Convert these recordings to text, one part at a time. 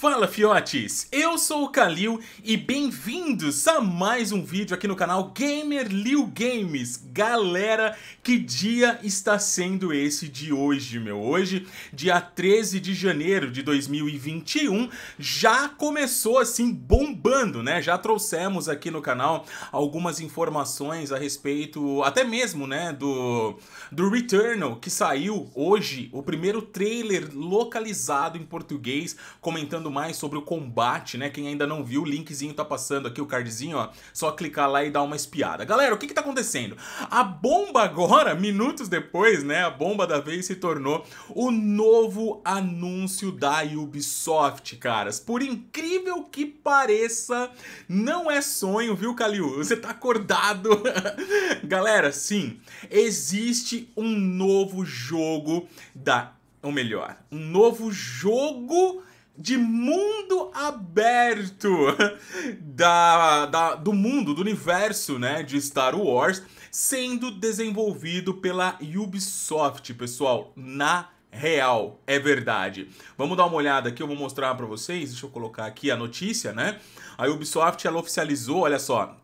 Fala, fiotes! Eu eu sou o Kalil e bem-vindos a mais um vídeo aqui no canal Gamer Lil Games. Galera, que dia está sendo esse de hoje, meu? Hoje, dia 13 de janeiro de 2021, já começou assim bombando, né? Já trouxemos aqui no canal algumas informações a respeito, até mesmo, né, do, do Returnal, que saiu hoje, o primeiro trailer localizado em português, comentando mais sobre o combate né? Quem ainda não viu, o linkzinho tá passando aqui, o cardzinho, ó. Só clicar lá e dar uma espiada. Galera, o que que tá acontecendo? A bomba agora, minutos depois, né? A bomba da vez se tornou o novo anúncio da Ubisoft, caras. Por incrível que pareça, não é sonho, viu, Calil? Você tá acordado. Galera, sim, existe um novo jogo da ou melhor, um novo jogo de mundo aberto da, da, do mundo, do universo né, de Star Wars, sendo desenvolvido pela Ubisoft, pessoal, na real, é verdade. Vamos dar uma olhada aqui, eu vou mostrar para vocês, deixa eu colocar aqui a notícia, né? A Ubisoft, ela oficializou, olha só,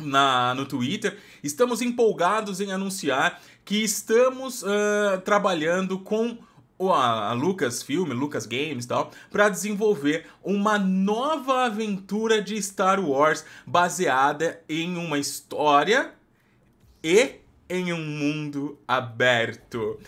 na, no Twitter, estamos empolgados em anunciar que estamos uh, trabalhando com ou a, Lucas Filme, Lucas Games e tal, para desenvolver uma nova aventura de Star Wars baseada em uma história e em um mundo aberto.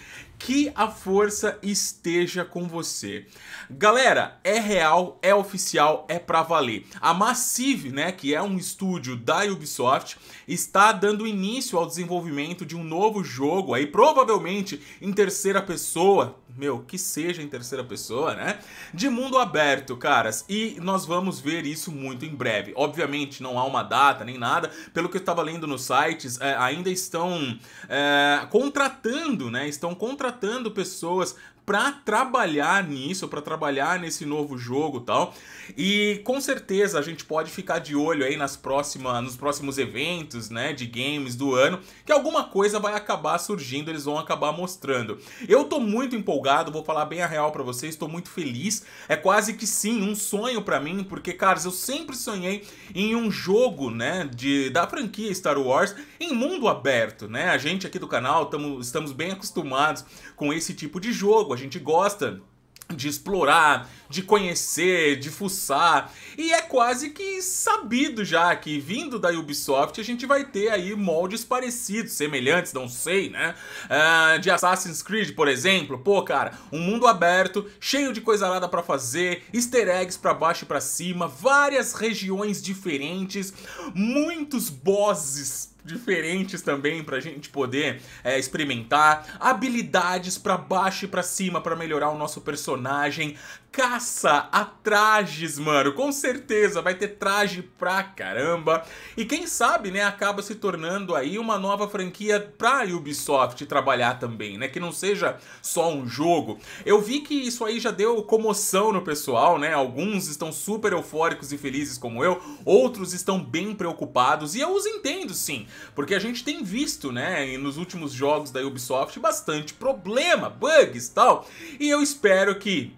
Que a força esteja com você. Galera, é real, é oficial, é pra valer. A Massive, né, que é um estúdio da Ubisoft, está dando início ao desenvolvimento de um novo jogo aí, provavelmente em terceira pessoa, meu, que seja em terceira pessoa, né? De mundo aberto, caras. E nós vamos ver isso muito em breve. Obviamente, não há uma data nem nada. Pelo que eu estava lendo nos sites, é, ainda estão é, contratando, né? Estão contratando tratando pessoas, para trabalhar nisso, para trabalhar nesse novo jogo tal. E com certeza a gente pode ficar de olho aí nas próximas, nos próximos eventos, né, de games do ano, que alguma coisa vai acabar surgindo, eles vão acabar mostrando. Eu tô muito empolgado, vou falar bem a real para vocês, tô muito feliz. É quase que sim, um sonho para mim, porque caros, eu sempre sonhei em um jogo, né, de da franquia Star Wars em mundo aberto, né? A gente aqui do canal tamo, estamos bem acostumados com esse tipo de jogo jogo, a gente gosta de explorar, de conhecer, de fuçar. E é quase que sabido já que vindo da Ubisoft a gente vai ter aí moldes parecidos, semelhantes, não sei, né? Uh, de Assassin's Creed, por exemplo. Pô, cara, um mundo aberto, cheio de coisa arada para fazer, easter eggs pra baixo e pra cima, várias regiões diferentes, muitos bosses diferentes também para a gente poder é, experimentar, habilidades para baixo e para cima para melhorar o nosso personagem, caça a trajes, mano. Com certeza vai ter traje pra caramba. E quem sabe, né, acaba se tornando aí uma nova franquia pra Ubisoft trabalhar também, né? Que não seja só um jogo. Eu vi que isso aí já deu comoção no pessoal, né? Alguns estão super eufóricos e felizes como eu, outros estão bem preocupados e eu os entendo sim, porque a gente tem visto, né, nos últimos jogos da Ubisoft bastante problema, bugs, tal. E eu espero que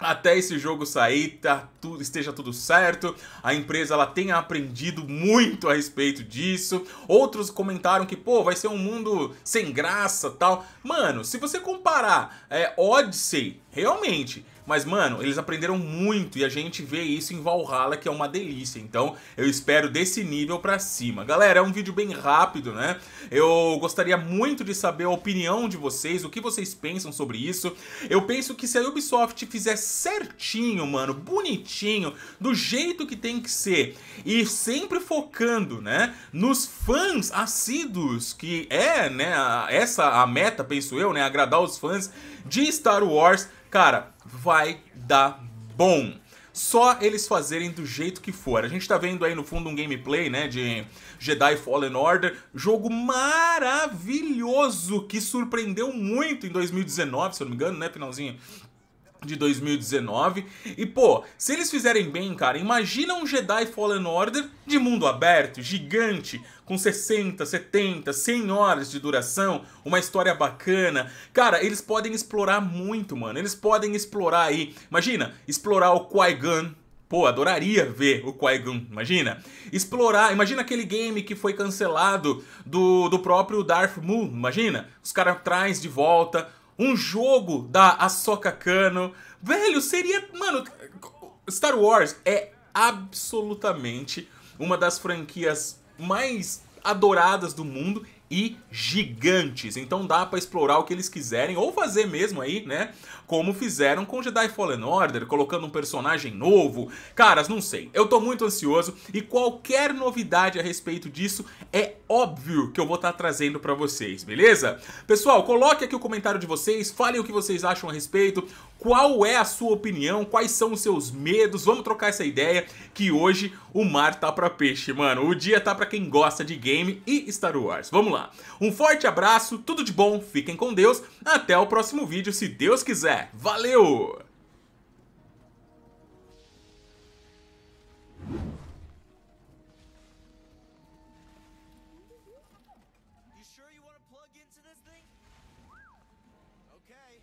até esse jogo sair, tá, tu, esteja tudo certo. A empresa ela tenha aprendido muito a respeito disso. Outros comentaram que, pô, vai ser um mundo sem graça tal. Mano, se você comparar é, Odyssey, realmente, mas, mano, eles aprenderam muito e a gente vê isso em Valhalla, que é uma delícia. Então, eu espero desse nível pra cima. Galera, é um vídeo bem rápido, né? Eu gostaria muito de saber a opinião de vocês, o que vocês pensam sobre isso. Eu penso que se a Ubisoft fizer certinho, mano, bonitinho, do jeito que tem que ser, e sempre focando, né, nos fãs assíduos, que é, né, a, essa a meta, penso eu, né, agradar os fãs de Star Wars, cara, vai dar bom. Só eles fazerem do jeito que for. A gente tá vendo aí no fundo um gameplay, né, de Jedi Fallen Order, jogo maravilhoso que surpreendeu muito em 2019, se eu não me engano, né, finalzinho de 2019. E pô, se eles fizerem bem, cara, imagina um Jedi Fallen Order de mundo aberto, gigante, com 60, 70, 100 horas de duração, uma história bacana. Cara, eles podem explorar muito, mano. Eles podem explorar aí. Imagina, explorar o Qui-Gon Pô, adoraria ver o Qui-Gon, imagina. Explorar, imagina aquele game que foi cancelado do, do próprio Darth Maul, imagina. Os caras traz de volta, um jogo da Ahsoka Kano. Velho, seria. Mano, Star Wars é absolutamente uma das franquias mais adoradas do mundo e gigantes. Então dá para explorar o que eles quiserem ou fazer mesmo aí, né? Como fizeram com Jedi Fallen Order, colocando um personagem novo. Caras, não sei. Eu tô muito ansioso e qualquer novidade a respeito disso é óbvio que eu vou estar tá trazendo para vocês, beleza? Pessoal, coloque aqui o comentário de vocês, falem o que vocês acham a respeito, qual é a sua opinião, quais são os seus medos, vamos trocar essa ideia que hoje o mar tá pra peixe, mano. O dia tá pra quem gosta de game e Star Wars. Vamos lá. Um forte abraço, tudo de bom, fiquem com Deus, até o próximo vídeo, se Deus quiser. Valeu! Okay.